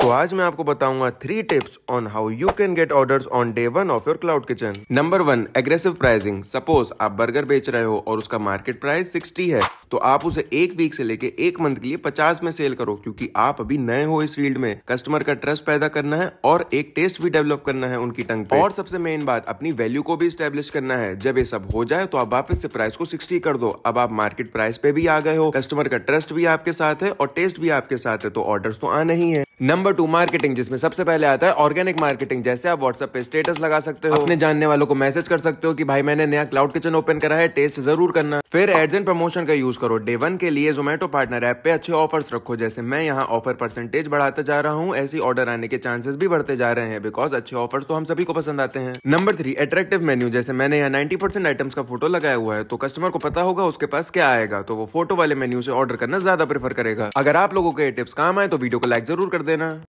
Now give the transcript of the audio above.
तो आज मैं आपको बताऊंगा three tips on how you can get orders on day one of your cloud kitchen number one aggressive pricing suppose आप burger बेच रहे हो और उसका मार्केट प्राइस 60 है तो आप उसे एक वीक से लेके एक मंथ के लिए पचास में सेल करो क्योंकि आप अभी नए हो इस फील्ड में कस्टमर का ट्रस्ट पैदा करना है और एक टेस्ट भी डेवलप करना है उनकी टंग पे और सबसे मेन बात अपनी वैल्यू को भी स्टेब्लिश करना है जब ये सब हो जाए तो आप वापस से प्राइस को सिक्सटी कर दो अब आप मार्केट प्राइस पे भी आ गए हो कस्टमर का ट्रस्ट भी आपके साथ है और टेस्ट भी आपके साथ है तो ऑर्डर तो आना ही है नंबर टू मार्केटिंग जिसमें सबसे पहले आता है ऑर्गेनिक मार्केटिंग जैसे आप व्हाट्सएप पे स्टेटस लगा सकते हो अपने जानने वालों को मैसेज कर सकते हो कि भाई मैंने नया क्लाउड किचन ओपन करा है टेस्ट जरूर करना फिर एड्स एंड प्रमोशन का यूज करो डे वन के लिए जोमेटो पार्टनर ऐप पे अच्छे ऑफर्स रखो जैसे मैं यहाँ ऑफर परसेंटेज बढ़ाता जा रहा हूँ ऐसी ऑर्डर आने के चांसेस भी बढ़ते जा रहे हैं बिकॉज अच्छे ऑफर्स तो हम सभी को पसंद आते हैं नंबर थ्री अट्रैक्टिव मेन्यू जैसे मैंने यहाँ नाइन्टी परसेंट आइटम्स का फोटो लगाया हुआ है तो कस्टमर को पता होगा उसके पास क्या आएगा तो वो फोटो वाले मेन्यू से ऑर्डर करना ज्यादा प्रेफर करेगा अगर आप लोगों के टिप्स काम आए तो वीडियो को लाइक जरूर कर देना